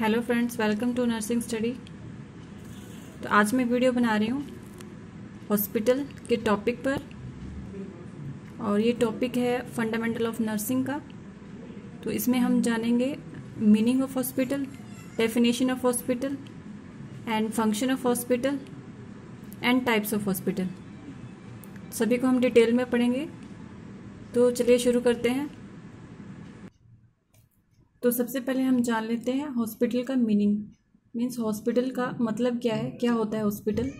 hello friends welcome to nursing study तो आज मैं वीडियो बना रही हूँ हॉस्पिटल के टॉपिक पर और ये टॉपिक है फंडामेंटल ऑफ नर्सिंग का तो इसमें हम जानेंगे meaning of hospital definition of hospital and function of hospital and types of hospital सभी को हम डिटेल में पढ़ेंगे तो चलिए शुरू करते हैं तो सबसे पहले हम जान लेते हैं हॉस्पिटल का मीनिंग मीन्स हॉस्पिटल का मतलब क्या है क्या होता है hospital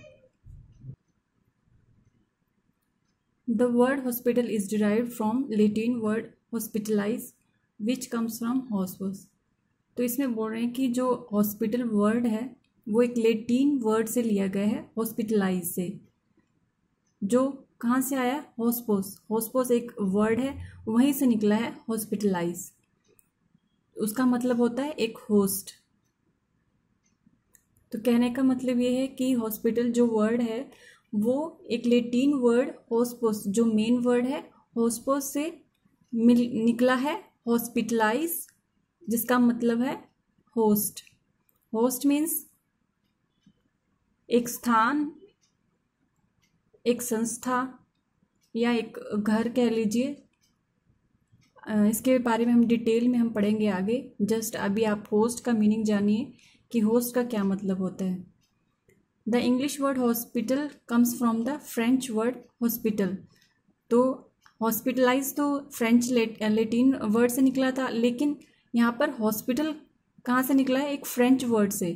the word hospital is derive from Latin word hospitalis which comes from hospes तो इसमें बोल रहे हैं कि जो हॉस्पिटल वर्ड है वो एक लेटिन वर्ड से लिया गया है हॉस्पिटलाइज से जो कहाँ से आया हॉस्पोस हॉस्पोस एक वर्ड है वहीं से निकला है हॉस्पिटलाइज उसका मतलब होता है एक होस्ट तो कहने का मतलब ये है कि हॉस्पिटल जो वर्ड है वो एक लेटिन वर्ड होस्पोस जो मेन वर्ड है होस्पोस से मिल निकला है हॉस्पिटलाइज जिसका मतलब है होस्ट होस्ट मीन्स एक स्थान एक संस्था या एक घर कह लीजिए इसके बारे में हम डिटेल में हम पढ़ेंगे आगे जस्ट अभी आप होस्ट का मीनिंग जानिए कि होस्ट का क्या मतलब होता है the English word hospital comes from the French word hospital तो हॉस्पिटलाइज तो फ्रेंच लेटिन वर्ड से निकला था लेकिन यहाँ पर हॉस्पिटल कहाँ से निकला है एक फ्रेंच वर्ड से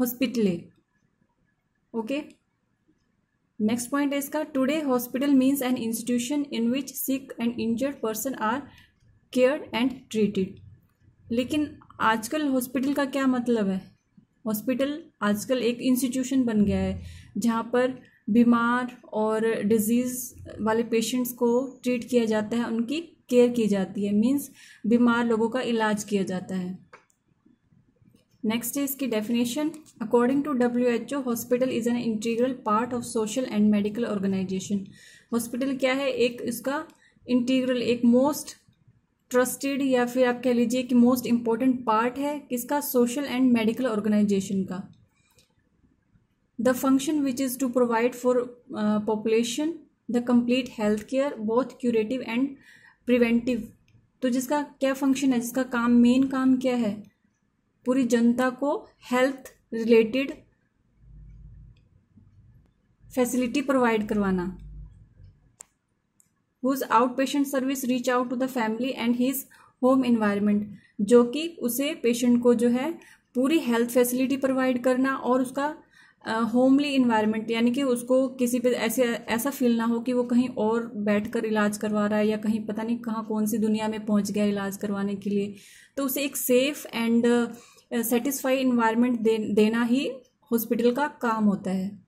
हॉस्पिटले ओके नेक्स्ट पॉइंट है इसका today hospital means an institution in which sick and injured person are care and treated लेकिन आजकल हॉस्पिटल का क्या मतलब है हॉस्पिटल आजकल एक इंस्टीट्यूशन बन गया है जहाँ पर बीमार और डिजीज़ वाले पेशेंट्स को ट्रीट किया जाता है उनकी केयर की जाती है मीन्स बीमार लोगों का इलाज किया जाता है नेक्स्ट है इसकी definition according to W H O hospital is an integral part of social and medical organisation hospital क्या है एक इसका इंटीग्रल एक मोस्ट ट्रस्टेड या फिर आप कह लीजिए कि मोस्ट इम्पॉर्टेंट पार्ट है किसका सोशल एंड मेडिकल ऑर्गेनाइजेशन का the function which is to provide for population the complete health care both curative and preventive तो जिसका क्या फंक्शन है जिसका काम मेन काम क्या है पूरी जनता को हेल्थ रिलेटेड फैसिलिटी प्रोवाइड करवाना whose out patient service reach out to the family and his home environment जो कि उसे पेशेंट को जो है पूरी हेल्थ फैसिलिटी प्रोवाइड करना और उसका होमली इन्वायरमेंट यानी कि उसको किसी पे ऐसे ऐसा फील ना हो कि वो कहीं और बैठकर इलाज करवा रहा है या कहीं पता नहीं कहाँ कौन सी दुनिया में पहुँच गया इलाज करवाने के लिए तो उसे एक सेफ एंड सेटिस्फाई इन्वायरमेंट दे, देना ही हॉस्पिटल का काम होता है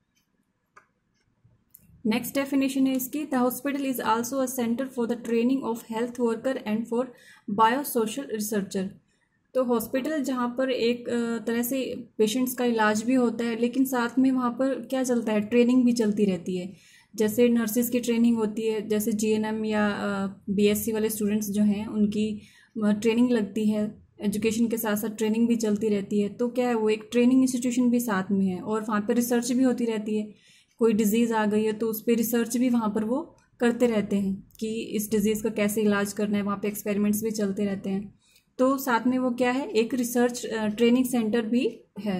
नेक्स्ट डेफिनेशन है इसकी the hospital is also a centre for the training of health worker and for bio social researcher तो हॉस्पिटल जहाँ पर एक तरह से पेशेंट्स का इलाज भी होता है लेकिन साथ में वहाँ पर क्या चलता है ट्रेनिंग भी चलती रहती है जैसे नर्सिस की ट्रेनिंग होती है जैसे जीएनएम या बीएससी वाले स्टूडेंट्स जो हैं उनकी ट्रेनिंग लगती है एजुकेशन के साथ साथ ट्रेनिंग भी चलती रहती है तो क्या है वो एक ट्रेनिंग इंस्टीट्यूशन भी साथ में है और वहाँ पर रिसर्च भी होती रहती है कोई डिजीज़ आ गई है तो उस पर रिसर्च भी वहाँ पर वो करते रहते हैं कि इस डिज़ीज़ का कैसे इलाज करना है वहाँ पे एक्सपेरिमेंट्स भी चलते रहते हैं तो साथ में वो क्या है एक रिसर्च ट्रेनिंग सेंटर भी है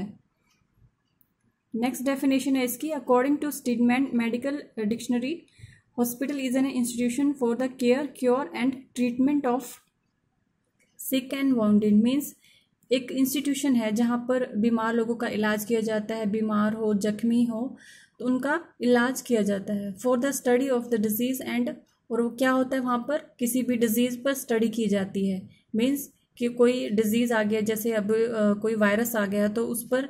नेक्स्ट डेफिनेशन है इसकी according to Stedman medical dictionary hospital is an institution for the care cure and treatment of sick and wounded means एक इंस्टीट्यूशन है जहाँ पर बीमार लोगों का इलाज किया जाता है बीमार हो जख्मी हो तो उनका इलाज किया जाता है for the study of the disease and और वो क्या होता है वहाँ पर किसी भी डिजीज़ पर स्टडी की जाती है मीन्स कि कोई डिजीज़ आ गया जैसे अब कोई वायरस आ गया तो उस पर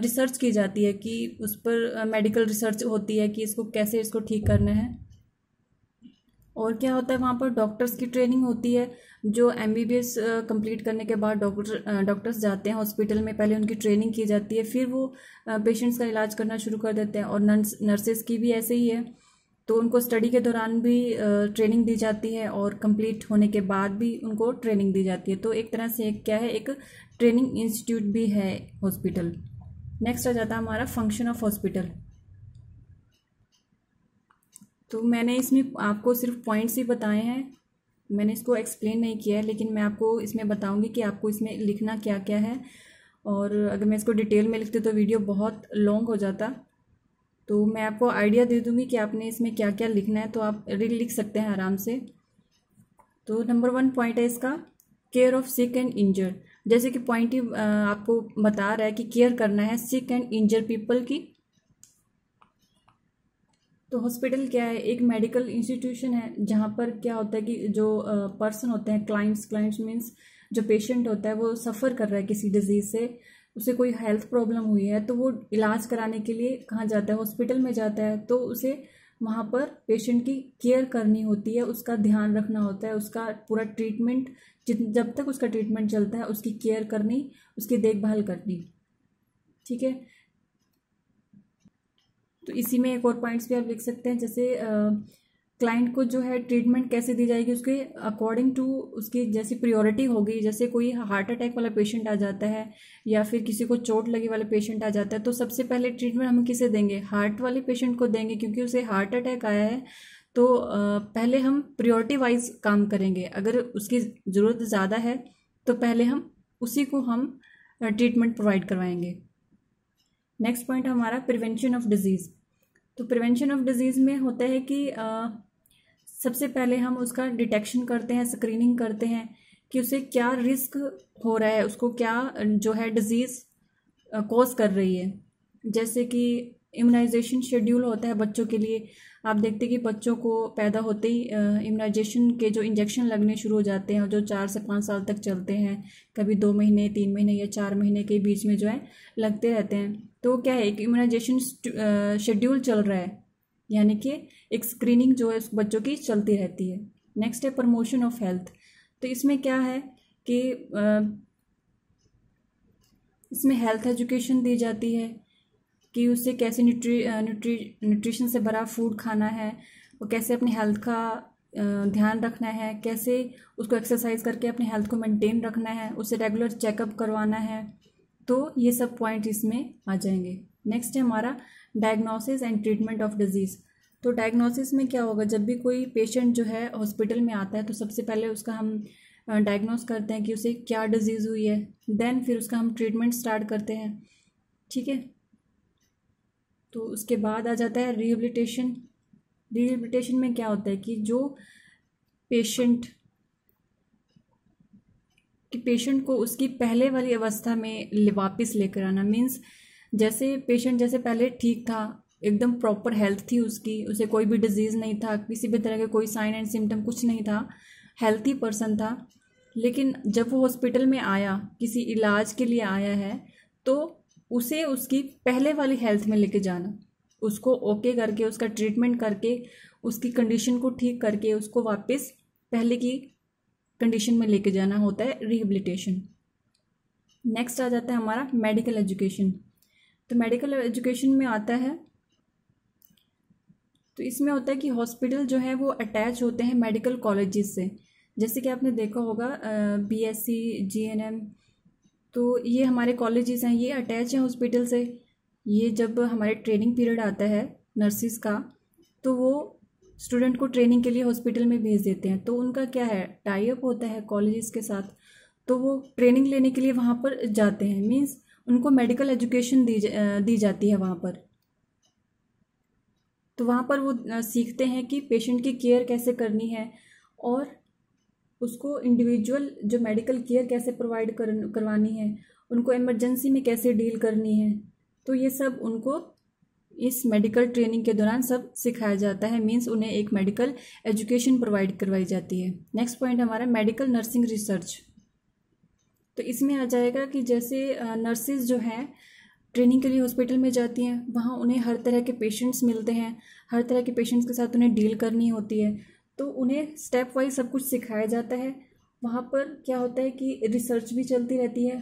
रिसर्च की जाती है कि उस पर मेडिकल रिसर्च होती है कि इसको कैसे इसको ठीक करना है और क्या होता है वहाँ पर डॉक्टर्स की ट्रेनिंग होती है जो M B B S complete करने के बाद डॉक्टर डॉक्टर्स जाते हैं हॉस्पिटल में पहले उनकी ट्रेनिंग की जाती है फिर वो पेशेंट्स का इलाज करना शुरू कर देते हैं और नर्स नर्सेस की भी ऐसे ही है तो उनको स्टडी के दौरान भी ट्रेनिंग दी जाती है और कंप्लीट होने के बाद भी उनको ट्रेनिंग दी जाती है तो एक तरह से एक क्या है एक ट्रेनिंग इंस्टीट्यूट भी है हॉस्पिटल नेक्स्ट आ जाता है हमारा फंक्शन ऑफ हॉस्पिटल तो मैंने इसमें आपको सिर्फ पॉइंट्स ही बताए हैं मैंने इसको एक्सप्लेन नहीं किया है लेकिन मैं आपको इसमें बताऊंगी कि आपको इसमें लिखना क्या क्या है और अगर मैं इसको डिटेल में लिखती तो वीडियो बहुत लॉन्ग हो जाता तो मैं आपको आइडिया दे दूँगी कि आपने इसमें क्या क्या लिखना है तो आप रिल लिख सकते हैं आराम से तो नंबर वन पॉइंट है इसका care of sick and injured जैसे कि पॉइंट ही आपको बता रहा है कि केयर करना है सिक एंड इंजर्ड पीपल की तो हॉस्पिटल क्या है एक मेडिकल इंस्टीट्यूशन है जहाँ पर क्या होता है कि जो पर्सन होते हैं क्लाइंट्स क्लाइंट्स मीन्स जो पेशेंट होता है वो सफ़र कर रहा है किसी डिजीज़ से उसे कोई हेल्थ प्रॉब्लम हुई है तो वो इलाज कराने के लिए कहाँ जाता है हॉस्पिटल में जाता है तो उसे वहाँ पर पेशेंट की केयर करनी होती है उसका ध्यान रखना होता है उसका पूरा ट्रीटमेंट जित जब तक उसका ट्रीटमेंट चलता है उसकी केयर करनी उसकी देखभाल करनी ठीक है तो इसी में एक और पॉइंट्स भी आप लिख सकते हैं जैसे क्लाइंट को जो है ट्रीटमेंट कैसे दी जाएगी उसके अकॉर्डिंग टू उसकी जैसी प्रियोरिटी होगी जैसे कोई हार्ट अटैक वाला पेशेंट आ जाता है या फिर किसी को चोट लगी वाला पेशेंट आ जाता है तो सबसे पहले ट्रीटमेंट हम किसे देंगे हार्ट वाले पेशेंट को देंगे क्योंकि उसे हार्ट अटैक आया है तो पहले हम प्रियोरिटी वाइज काम करेंगे अगर उसकी ज़रूरत ज़्यादा है तो पहले हम उसी को हम ट्रीटमेंट प्रोवाइड करवाएंगे नेक्स्ट पॉइंट हमारा प्रिवेंशन ऑफ डिजीज़ तो प्रिवेंशन ऑफ डिजीज़ में होता है कि आ, सबसे पहले हम उसका डिटेक्शन करते हैं स्क्रीनिंग करते हैं कि उसे क्या रिस्क हो रहा है उसको क्या जो है डिजीज़ कॉज कर रही है जैसे कि इम्यूनाइजेशन शेड्यूल होता है बच्चों के लिए आप देखते कि बच्चों को पैदा होते ही इम्यूनाइजेशन के जो इंजेक्शन लगने शुरू हो जाते हैं जो चार से पाँच साल तक चलते हैं कभी दो महीने तीन महीने या चार महीने के बीच में जो है लगते रहते हैं तो क्या है एक इम्यूनाइजेशन शेड्यूल चल रहा है यानी कि एक स्क्रीनिंग जो है बच्चों की चलती रहती है नेक्स्ट है प्रमोशन ऑफ हेल्थ तो इसमें क्या है कि इसमें हेल्थ एजुकेशन दी जाती है कि उसे कैसे न्यूट्री न्यूट्री न्यूट्रिशन से भरा फूड खाना है वो कैसे अपनी हेल्थ का ध्यान रखना है कैसे उसको एक्सरसाइज करके अपने हेल्थ को मेंटेन रखना है उसे रेगुलर चेकअप करवाना है तो ये सब पॉइंट इसमें आ जाएंगे नेक्स्ट है हमारा diagnosis and treatment of disease तो डायग्नोसिस में क्या होगा जब भी कोई पेशेंट जो है हॉस्पिटल में आता है तो सबसे पहले उसका हम डायग्नोस करते हैं कि उसे क्या डिजीज़ हुई है देन फिर उसका हम ट्रीटमेंट स्टार्ट करते हैं ठीक है तो उसके बाद आ जाता है रिहेबिलिटेशन रिहेबिलिटेशन में क्या होता है कि जो पेशेंट कि पेशेंट को उसकी पहले वाली अवस्था में वापस लेकर आना मीन्स जैसे पेशेंट जैसे पहले ठीक था एकदम प्रॉपर हेल्थ थी उसकी उसे कोई भी डिजीज़ नहीं था किसी भी तरह के कोई साइन एंड सिम्टम कुछ नहीं था हेल्थी पर्सन था लेकिन जब वो हॉस्पिटल में आया किसी इलाज के लिए आया है तो उसे उसकी पहले वाली हेल्थ में लेके जाना उसको ओके करके उसका ट्रीटमेंट करके उसकी कंडीशन को ठीक करके उसको वापस पहले की कंडीशन में लेके जाना होता है रिहेबिलिटेशन नेक्स्ट आ जाता है हमारा मेडिकल एजुकेशन तो मेडिकल एजुकेशन में आता है तो इसमें होता है कि हॉस्पिटल जो है वो अटैच होते हैं मेडिकल कॉलेजेस से जैसे कि आपने देखा होगा बीएससी जीएनएम तो ये हमारे कॉलेजेस हैं ये अटैच हैं हॉस्पिटल से ये जब हमारे ट्रेनिंग पीरियड आता है नर्सिस का तो वो स्टूडेंट को ट्रेनिंग के लिए हॉस्पिटल में भेज देते हैं तो उनका क्या है टाइप होता है कॉलेजेस के साथ तो वो ट्रेनिंग लेने के लिए वहाँ पर जाते हैं मीन्स उनको मेडिकल एजुकेशन दी जा, दी जाती है वहाँ पर तो वहाँ पर वो सीखते हैं कि पेशेंट की केयर कैसे करनी है और उसको इंडिविजुअल जो मेडिकल केयर कैसे प्रोवाइड कर करवानी है उनको इमरजेंसी में कैसे डील करनी है तो ये सब उनको इस मेडिकल ट्रेनिंग के दौरान सब सिखाया जाता है मींस उन्हें एक मेडिकल एजुकेशन प्रोवाइड करवाई जाती है नेक्स्ट पॉइंट हमारा मेडिकल नर्सिंग रिसर्च तो इसमें आ जाएगा कि जैसे नर्सेज जो हैं ट्रेनिंग के लिए हॉस्पिटल में जाती हैं वहाँ उन्हें हर तरह के पेशेंट्स मिलते हैं हर तरह के पेशेंट्स के साथ उन्हें डील करनी होती है तो उन्हें स्टेप वाइज सब कुछ सिखाया जाता है वहाँ पर क्या होता है कि रिसर्च भी चलती रहती है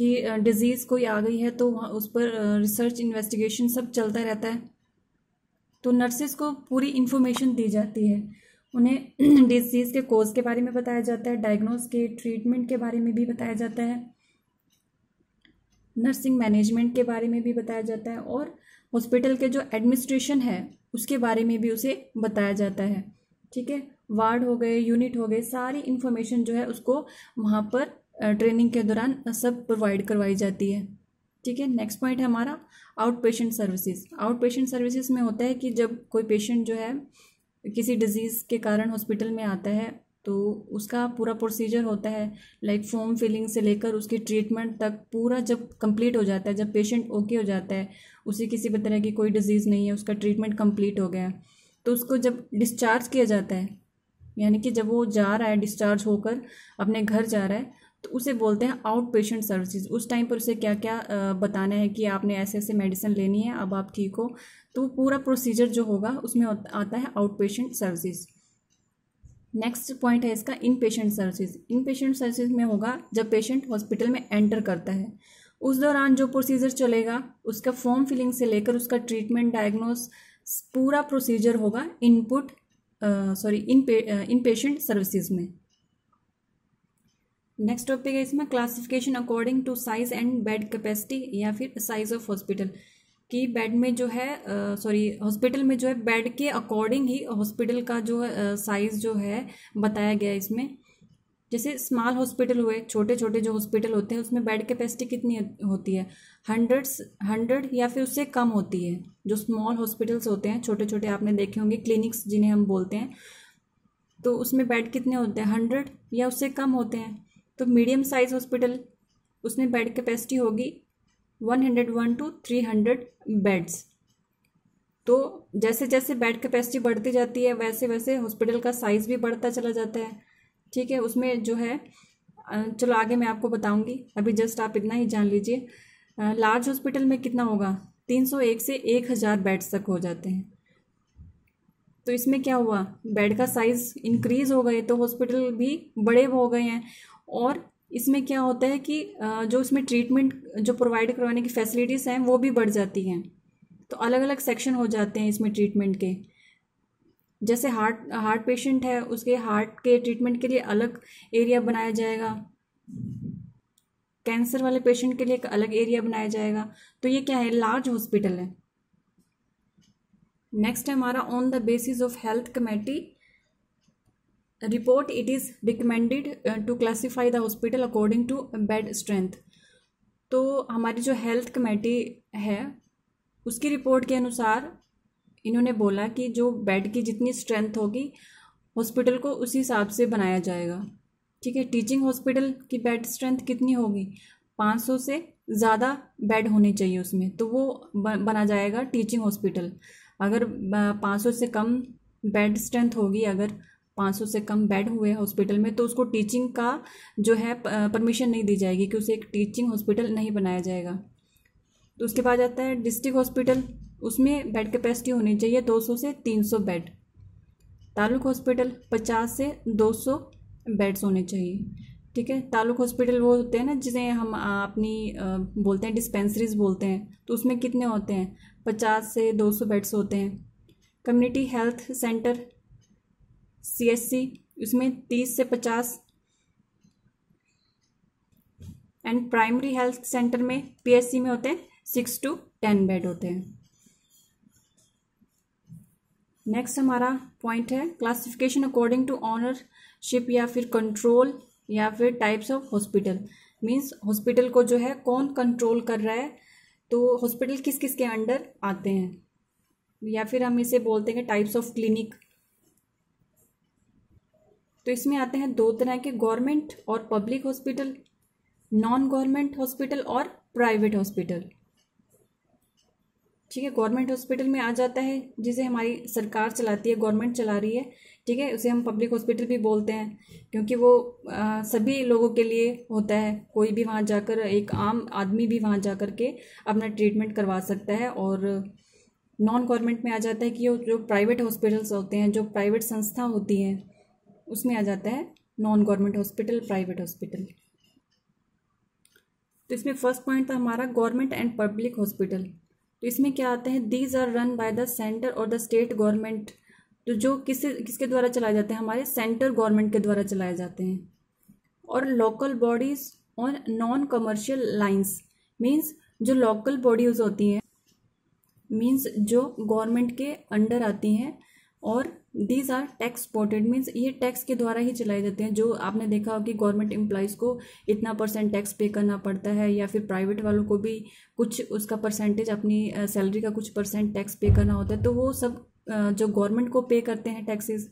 कि डिज़ीज़ कोई आ गई है तो वहाँ उस पर रिसर्च इन्वेस्टिगेशन सब चलता रहता है तो नर्सेज को पूरी इन्फॉर्मेशन दी जाती है उन्हें डिजीज़ के कोज के बारे में बताया जाता है डायग्नोज के ट्रीटमेंट के बारे में भी बताया जाता है नर्सिंग मैनेजमेंट के बारे में भी बताया जाता है और हॉस्पिटल के जो एडमिनिस्ट्रेशन है उसके बारे में भी उसे बताया जाता है ठीक है वार्ड हो गए यूनिट हो गए सारी इन्फॉर्मेशन जो है उसको वहाँ पर ट्रेनिंग के दौरान सब प्रोवाइड करवाई जाती है ठीक है नेक्स्ट पॉइंट है हमारा outpatient services outpatient services में होता है कि जब कोई पेशेंट जो है किसी डिजीज़ के कारण हॉस्पिटल में आता है तो उसका पूरा प्रोसीजर होता है लाइक फॉर्म फिलिंग से लेकर उसकी ट्रीटमेंट तक पूरा जब कंप्लीट हो जाता है जब पेशेंट ओके हो जाता है उसे किसी भी तरह की कोई डिजीज़ नहीं है उसका ट्रीटमेंट कंप्लीट हो गया है तो उसको जब डिस्चार्ज किया जाता है यानी कि जब वो जा रहा है डिस्चार्ज होकर अपने घर जा रहा है तो उसे बोलते हैं आउट पेशेंट सर्विसेज उस टाइम पर उसे क्या क्या बताना है कि आपने ऐसे ऐसे मेडिसिन लेनी है अब आप ठीक हो तो पूरा प्रोसीजर जो होगा उसमें आता है outpatient services next point है इसका inpatient service inpatient service में होगा जब पेशेंट हॉस्पिटल में एंटर करता है उस दौरान जो प्रोसीजर चलेगा उसका फॉर्म फिलिंग से लेकर उसका ट्रीटमेंट डायग्नोस पूरा प्रोसीजर होगा input sorry in inpatient services में नेक्स्ट टॉपिक है इसमें classification according to size and bed capacity या फिर साइज ऑफ हॉस्पिटल कि बेड में जो है सॉरी हॉस्पिटल में जो है बेड के अकॉर्डिंग ही हॉस्पिटल का जो साइज़ जो है बताया गया है इसमें जैसे स्मॉल हॉस्पिटल हुए छोटे छोटे जो हॉस्पिटल होते हैं उसमें बेड कैपेसिटी कितनी होती है हंड्रेड्स हंड्रेड या फिर उससे कम होती है जो स्मॉल हॉस्पिटल्स होते हैं छोटे छोटे आपने देखे होंगे क्लिनिक्स जिन्हें हम बोलते हैं तो उसमें बेड कितने होते हैं हंड्रेड या उससे कम होते हैं तो मीडियम साइज़ हॉस्पिटल उसमें बेड कैपेसिटी होगी one hundred one two three hundred beds तो जैसे जैसे बेड कैपेसिटी बढ़ती जाती है वैसे वैसे हॉस्पिटल का साइज़ भी बढ़ता चला जाता है ठीक है उसमें जो है चलो आगे मैं आपको बताऊंगी अभी जस्ट आप इतना ही जान लीजिए लार्ज हॉस्पिटल में कितना होगा तीन सौ एक से एक हज़ार बेड्स तक हो जाते हैं तो इसमें क्या हुआ बेड का साइज़ इंक्रीज़ हो गए तो हॉस्पिटल भी बड़े हो गए हैं और इसमें क्या होता है कि जो इसमें ट्रीटमेंट जो प्रोवाइड करवाने की फैसिलिटीज़ हैं वो भी बढ़ जाती हैं तो अलग अलग सेक्शन हो जाते हैं इसमें ट्रीटमेंट के जैसे हार्ट हार्ट पेशेंट है उसके हार्ट के ट्रीटमेंट के लिए अलग एरिया बनाया जाएगा कैंसर वाले पेशेंट के लिए एक अलग एरिया बनाया जाएगा तो ये क्या है लार्ज हॉस्पिटल है नेक्स्ट है हमारा on the basis of health committee report it is recommended to classify the hospital according to bed strength तो हमारी जो हेल्थ कमेटी है उसकी रिपोर्ट के अनुसार इन्होंने बोला कि जो बेड की जितनी स्ट्रेंथ होगी हॉस्पिटल को उसी हिसाब से बनाया जाएगा ठीक है टीचिंग हॉस्पिटल की बेड स्ट्रेंथ कितनी होगी 500 से ज़्यादा बेड होने चाहिए उसमें तो वो बना जाएगा टीचिंग हॉस्पिटल अगर 500 से कम बेड स्ट्रेंथ होगी अगर 500 से कम बेड हुए हॉस्पिटल में तो उसको टीचिंग का जो है परमिशन नहीं दी जाएगी कि उसे एक टीचिंग हॉस्पिटल नहीं बनाया जाएगा तो उसके बाद आता है डिस्ट्रिक्ट हॉस्पिटल उसमें बेड कैपेसिटी होनी चाहिए 200 से 300 बेड तालुक हॉस्पिटल 50 से 200 बेड्स होने चाहिए ठीक है तालुक हॉस्पिटल वो होते हैं ना जिसे हम अपनी बोलते हैं डिस्पेंसरीज बोलते हैं तो उसमें कितने होते हैं पचास से दो सौ बेड्स होते हैं community health centre C S C उसमें तीस से पचास एंड प्राइमरी हेल्थ सेंटर में पीएससी में होते हैं सिक्स टू टेन बेड होते हैं नेक्स्ट हमारा पॉइंट है क्लासिफिकेशन अकॉर्डिंग टू ऑनरशिप या फिर कंट्रोल या फिर types of hospital means hospital को जो है कौन कंट्रोल कर रहा है तो हॉस्पिटल किस किस के अंडर आते हैं या फिर हम इसे बोलते हैं टाइप्स ऑफ क्लिनिक तो इसमें आते हैं दो तरह के गवर्नमेंट और public hospital non government hospital और प्राइवेट हॉस्पिटल ठीक है गवर्नमेंट हॉस्पिटल में आ जाता है जिसे हमारी सरकार चलाती है गवर्नमेंट चला रही है ठीक है उसे हम पब्लिक हॉस्पिटल भी बोलते हैं क्योंकि वो आ, सभी लोगों के लिए होता है कोई भी वहाँ जाकर एक आम आदमी भी वहाँ जाकर के अपना ट्रीटमेंट करवा सकता है और नॉन गवर्नमेंट में आ जाता है कि जो प्राइवेट हॉस्पिटल्स होते हैं जो प्राइवेट संस्था होती हैं उसमें आ जाता है non government hospital private hospital तो इसमें फर्स्ट पॉइंट था हमारा गवर्नमेंट एंड पब्लिक हॉस्पिटल तो इसमें क्या आते हैं these are run by the centre और द स्टेट गवर्नमेंट तो जो किस किसके द्वारा चलाए जाते हैं हमारे सेंटर गवर्नमेंट के द्वारा चलाए जाते हैं और लोकल बॉडीज़ और नॉन कमर्शियल लाइन्स मीन्स जो लोकल बॉडीज़ होती हैं मीन्स जो गवर्नमेंट के अंडर आती हैं और these are tax supported means ये टैक्स के द्वारा ही चलाए जाते हैं जो आपने देखा हो कि गवर्नमेंट एम्प्लॉयज़ को इतना परसेंट टैक्स पे करना पड़ता है या फिर प्राइवेट वालों को भी कुछ उसका परसेंटेज अपनी सैलरी का कुछ परसेंट टैक्स पे करना होता है तो वो सब जो गवर्नमेंट को पे करते हैं टैक्सेस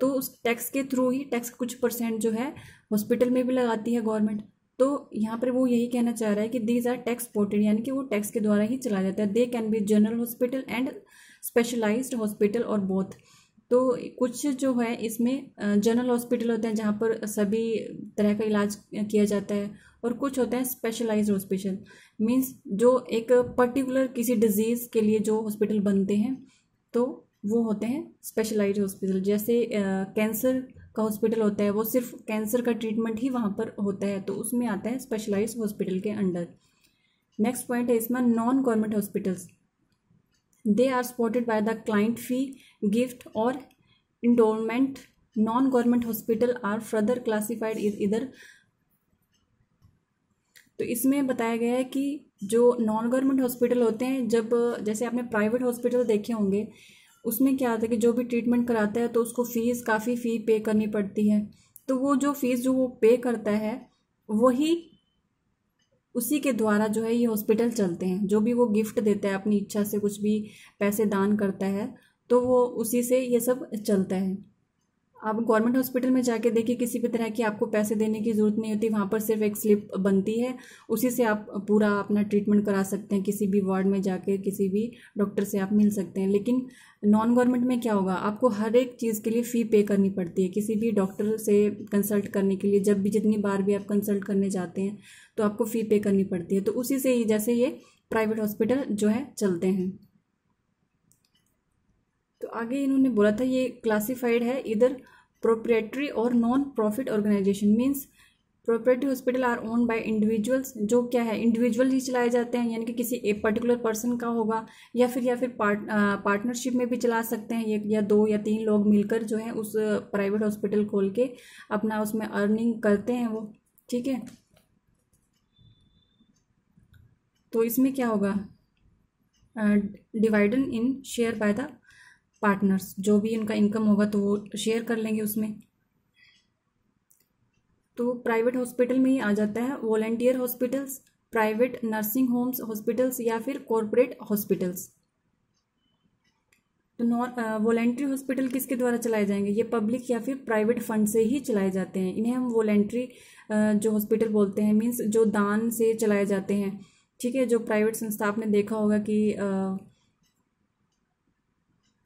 तो उस टैक्स के थ्रू ही टैक्स कुछ परसेंट जो है हॉस्पिटल में भी लगाती है गवर्नमेंट तो यहाँ पर वो यही कहना चाह रहा है कि दीज आर टैक्स पोर्टेड यानी कि वो टैक्स के द्वारा ही चलाया जाता है they can be general hospital and specialised hospital और बोथ तो कुछ जो है इसमें जनरल हॉस्पिटल होते हैं जहाँ पर सभी तरह का इलाज किया जाता है और कुछ होते हैं स्पेशलाइज हॉस्पिटल मीन्स जो एक पर्टिकुलर किसी डिजीज़ के लिए जो हॉस्पिटल बनते हैं तो वो होते हैं स्पेशलाइज हॉस्पिटल जैसे कैंसर का हॉस्पिटल होता है वो सिर्फ कैंसर का ट्रीटमेंट ही वहाँ पर होता है तो उसमें आता है स्पेशलाइज हॉस्पिटल के अंडर नेक्स्ट पॉइंट है इसमें non government hospitals they are supported by the client fee gift और endowment non government hospital are further classified either तो इसमें बताया गया है कि जो नॉन गवर्नमेंट हॉस्पिटल होते हैं जब जैसे आपने प्राइवेट हॉस्पिटल देखे होंगे उसमें क्या होता है कि जो भी ट्रीटमेंट कराता है तो उसको फ़ीस काफ़ी फ़ी पे करनी पड़ती है तो वो जो फ़ीस जो वो पे करता है वही उसी के द्वारा जो है ये हॉस्पिटल चलते हैं जो भी वो गिफ्ट देता है अपनी इच्छा से कुछ भी पैसे दान करता है तो वो उसी से ये सब चलता है आप गवर्नमेंट हॉस्पिटल में जाके देखिए किसी भी तरह की आपको पैसे देने की ज़रूरत नहीं होती वहाँ पर सिर्फ एक स्लिप बनती है उसी से आप पूरा अपना ट्रीटमेंट करा सकते हैं किसी भी वार्ड में जाके किसी भी डॉक्टर से आप मिल सकते हैं लेकिन नॉन गवर्नमेंट में क्या होगा आपको हर एक चीज़ के लिए फ़ी पे करनी पड़ती है किसी भी डॉक्टर से कंसल्ट करने के लिए जब भी जितनी बार भी आप कंसल्ट करने जाते हैं तो आपको फ़ी पे करनी पड़ती है तो उसी से ही जैसे ये प्राइवेट हॉस्पिटल जो है चलते हैं आगे इन्होंने बोला था ये क्लासिफाइड है इधर प्रोप्रेटरी और non profit organisation means proprietary hospital are own by individuals जो क्या है इंडिविजुअल ही चलाए जाते हैं यानी कि किसी एक पर्टिकुलर पर्सन का होगा या फिर या फिर पार्ट पार्टनरशिप में भी चला सकते हैं एक या दो या तीन लोग मिलकर जो है उस प्राइवेट हॉस्पिटल खोल के अपना उसमें अर्निंग करते हैं वो ठीक है तो इसमें क्या होगा dividend in share by the partners जो भी उनका इनकम होगा तो वो शेयर कर लेंगे उसमें तो प्राइवेट हॉस्पिटल में ही आ जाता है volunteer hospitals private nursing homes hospitals या फिर कॉरपोरेट हॉस्पिटल्स तो वॉलेंट्री हॉस्पिटल किसके द्वारा चलाए जाएंगे ये पब्लिक या फिर प्राइवेट फंड से ही चलाए जाते हैं इन्हें हम वॉलेंट्री जो हॉस्पिटल बोलते हैं मीन्स जो दान से चलाए जाते हैं ठीक है जो प्राइवेट संस्था आपने देखा होगा कि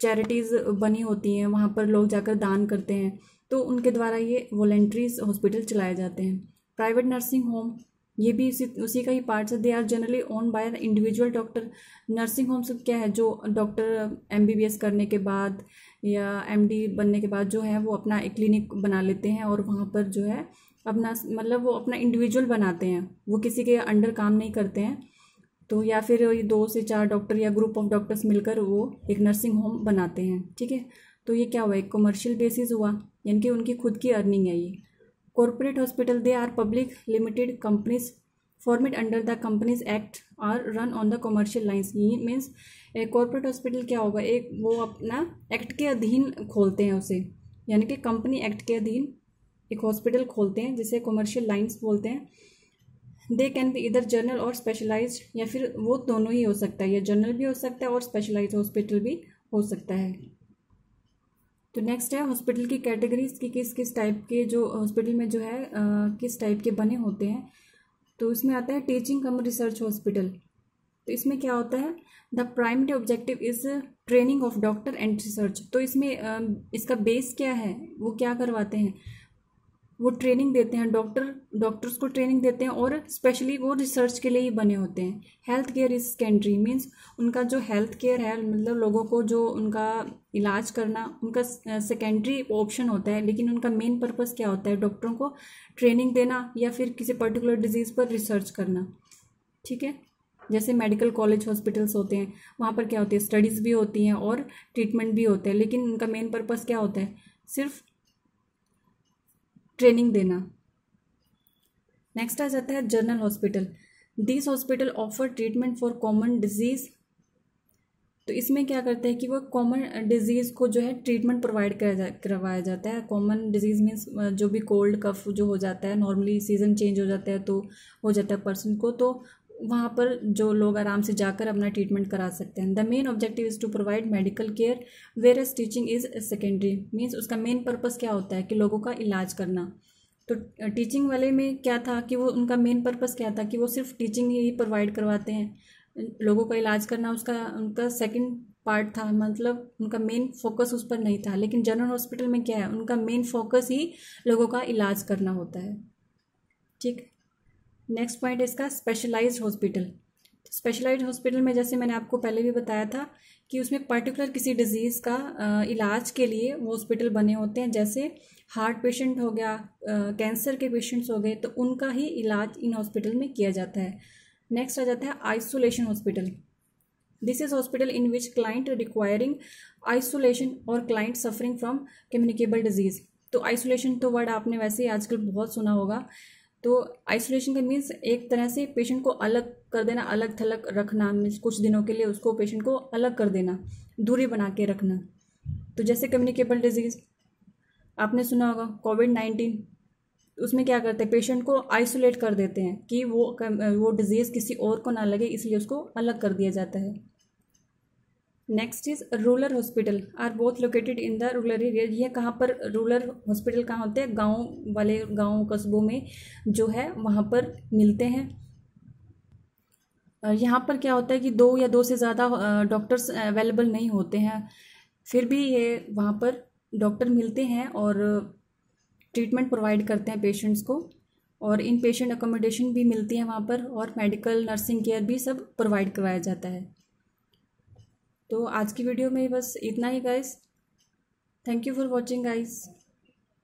चैरिटीज़ बनी होती हैं वहाँ पर लोग जाकर दान करते हैं तो उनके द्वारा ये वॉलेंट्रीज हॉस्पिटल चलाए जाते हैं प्राइवेट नर्सिंग होम ये भी उसी उसी का ही पार्ट है they are generally own by individual doctor nursing homes क्या है जो doctor M B B S करने के बाद या एम डी बनने के बाद जो है वो अपना एक क्लिनिक बना लेते हैं और वहाँ पर जो है अपना मतलब वो अपना इंडिविजुअल बनाते हैं वो किसी के अंडर काम नहीं करते हैं तो या फिर ये दो से चार डॉक्टर या ग्रुप ऑफ डॉक्टर्स मिलकर वो एक नर्सिंग होम बनाते हैं ठीक है तो ये क्या हुआ एक कमर्शियल बेसिस हुआ यानी कि उनकी खुद की अर्निंग है ये corporate hospital they are public limited companies format under the companies act are run on the commercial lines ये मीन्स कॉरपोरेट हॉस्पिटल क्या होगा एक वो अपना एक्ट के अधीन खोलते हैं उसे यानी कि कंपनी एक्ट के अधीन एक हॉस्पिटल खोलते हैं जिसे कॉमर्शियल लाइन्स बोलते हैं they can be either general और स्पेशलाइज या फिर वो दोनों ही हो सकता है या जनरल भी हो सकता है और स्पेशलाइज हॉस्पिटल भी हो सकता है तो नेक्स्ट है हॉस्पिटल की कैटेगरीज की किस किस टाइप के जो हॉस्पिटल में जो है आ, किस टाइप के बने होते हैं तो इसमें आता है टीचिंग कम रिसर्च हॉस्पिटल तो इसमें क्या होता है the primary objective is training of doctor and research तो इसमें इसका बेस क्या है वो क्या करवाते हैं वो ट्रेनिंग देते हैं डॉक्टर डॉक्टर्स को ट्रेनिंग देते हैं और स्पेशली वो रिसर्च के लिए ही बने होते हैं health care is secondary means उनका जो हेल्थ केयर है मतलब लोगों को जो उनका इलाज करना उनका सेकेंडरी ऑप्शन होता है लेकिन उनका मेन पर्पज़ क्या होता है डॉक्टरों को ट्रेनिंग देना या फिर किसी पर्टिकुलर डिजीज़ पर रिसर्च करना ठीक है जैसे मेडिकल कॉलेज हॉस्पिटल्स होते हैं वहाँ पर क्या होती है स्टडीज़ भी होती हैं और ट्रीटमेंट भी होते हैं लेकिन उनका मेन पर्पज़ क्या होता है सिर्फ ट्रेनिंग देना नेक्स्ट आ जाता है general hospital this hospital offer treatment for common disease तो इसमें क्या करते हैं कि वो कॉमन डिजीज़ को जो है ट्रीटमेंट प्रोवाइड कर जा, करवाया जाता है कॉमन डिजीज़ मीन्स जो भी कोल्ड कफ जो हो जाता है नॉर्मली सीज़न चेंज हो जाता है तो हो जाता है पर्सन को तो वहाँ पर जो लोग आराम से जाकर अपना ट्रीटमेंट करा सकते हैं the main objective is to provide medical care whereas teaching is secondary means उसका मेन पर्पज़ क्या होता है कि लोगों का इलाज करना तो टीचिंग वाले में क्या था कि वो उनका मेन पर्पज़ क्या था कि वो सिर्फ टीचिंग ही प्रोवाइड करवाते हैं लोगों का इलाज करना उसका उनका सेकेंड पार्ट था मतलब उनका मेन फोकस उस पर नहीं था लेकिन जनरल हॉस्पिटल में क्या है उनका मेन फोकस ही लोगों का इलाज करना होता है ठीक नेक्स्ट पॉइंट इसका स्पेशलाइज्ड हॉस्पिटल स्पेशलाइज्ड हॉस्पिटल में जैसे मैंने आपको पहले भी बताया था कि उसमें पर्टिकुलर किसी डिजीज़ का इलाज के लिए हॉस्पिटल बने होते हैं जैसे हार्ट पेशेंट हो गया कैंसर के पेशेंट्स हो गए तो उनका ही इलाज इन हॉस्पिटल में किया जाता है नेक्स्ट आ जाता है isolation hospital this is hospital in which client requiring isolation और client suffering from communicable disease तो आइसोलेशन तो वर्ड आपने वैसे ही आजकल बहुत सुना होगा तो आइसोलेशन का मीन्स एक तरह से पेशेंट को अलग कर देना अलग थलग रखना मीन्स कुछ दिनों के लिए उसको पेशेंट को अलग कर देना दूरी बना के रखना तो जैसे कम्युनिकेबल डिजीज़ आपने सुना होगा कोविड नाइन्टीन उसमें क्या करते हैं पेशेंट को आइसोलेट कर देते हैं कि वो वो डिजीज़ किसी और को ना लगे इसलिए उसको अलग कर दिया जाता है next is rural hospital are both located in the rural area ये कहाँ पर रूरल हॉस्पिटल कहाँ होते हैं गाँव वाले गाँव कस्बों में जो है वहाँ पर मिलते हैं यहाँ पर क्या होता है कि दो या दो से ज़्यादा डॉक्टर्स अवेलेबल नहीं होते हैं फिर भी ये वहाँ पर डॉक्टर मिलते हैं और ट्रीटमेंट प्रोवाइड करते हैं पेशेंट्स को और इन पेशेंट अकोमोडेशन भी मिलती है वहाँ पर और मेडिकल नर्सिंग केयर भी सब प्रोवाइड करवाया जाता है तो आज की वीडियो में बस इतना ही guys thank you for watching guys